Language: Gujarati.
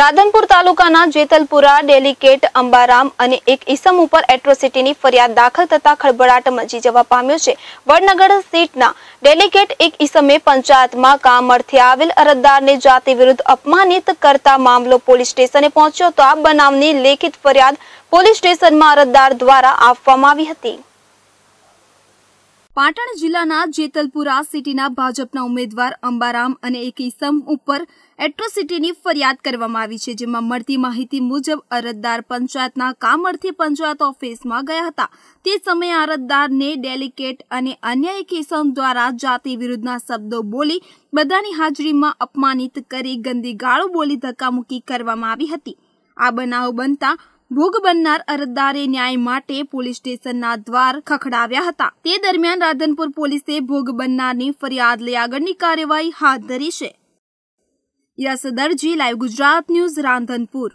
રાધનપુર તાલુકાના જેતલપુરા ડેલિકેટ અંબારામ અને એક ઈસમ ઉપર એટ્રોસિટીની ફરિયાદ દાખલ થતા ખળભળાટ મચી જવા પામ્યો છે વડનગર સીટના ડેલિકેટ એક ઈસમે પંચાયતમાં કામ અર્થે આવેલ અરજદારને જાતિ વિરુદ્ધ અપમાનિત કરતા મામલો પોલીસ સ્ટેશને પહોંચ્યો તો આ બનાવની લેખિત ફરિયાદ પોલીસ સ્ટેશનમાં અરજદાર દ્વારા આપવામાં આવી હતી પાટણ જિલ્લાના જેતલપુરા સિટીના ભાજપના ઉમેદવાર અંબારામ અને એક ઈસમ ઉપર એટ્રોસિટીની ફરિયાદ કરવામાં આવી છે જેમાં મળતી માહિતી મુજબ અરજદાર પંચાયતના કામ પંચાયત ઓફિસમાં ગયા હતા તે સમયે અરજદારને ડેલિકેટ અને અન્ય એક ઈસમ દ્વારા જાતિ વિરુદ્ધના શબ્દો બોલી બધાની હાજરીમાં અપમાનિત કરી ગંદી ગાળો બોલી ધક્કામુક્કી કરવામાં આવી હતી આ બનાવ બનતા ભોગ બનનાર અરજદારે ન્યાય માટે પોલીસ સ્ટેશનના દ્વાર ખખડાવ્યા હતા તે દરમિયાન રાધનપુર પોલીસે ભોગ બનનારની ફરિયાદ લઈ આગળની કાર્યવાહી હાથ ધરી છે યસ દરજી લાઈવ ગુજરાત ન્યૂઝ રાંધનપુર